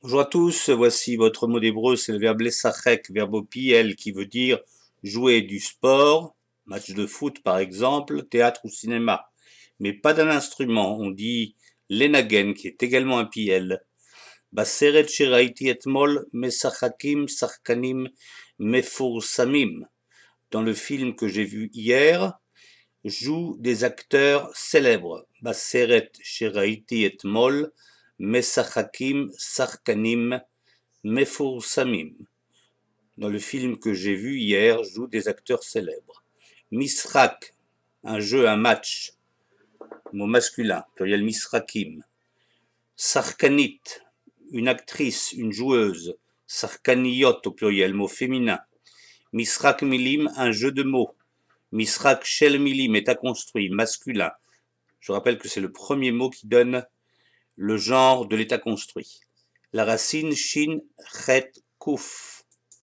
Bonjour à tous, voici votre mot d'hébreu, c'est le verbe lesachek, verbe au piel, qui veut dire jouer du sport, match de foot par exemple, théâtre ou cinéma, mais pas d'un instrument, on dit lenagen, qui est également un piel. Baseret shiraiti etmol mesachakim sarkanim mefoursamim. Dans le film que j'ai vu hier, jouent des acteurs célèbres. Baseret shiraiti etmol Sarkanim Dans le film que j'ai vu hier, jouent des acteurs célèbres. Misrak, un jeu, un match, mot masculin, pluriel Misrakim. Sarkanit, une actrice, une joueuse. Sarkaniot au pluriel, mot féminin. Misrak Milim, un jeu de mots. Misrak Shel Milim est à construire, masculin. Je rappelle que c'est le premier mot qui donne le genre de l'état construit. La racine chine chet, kouf.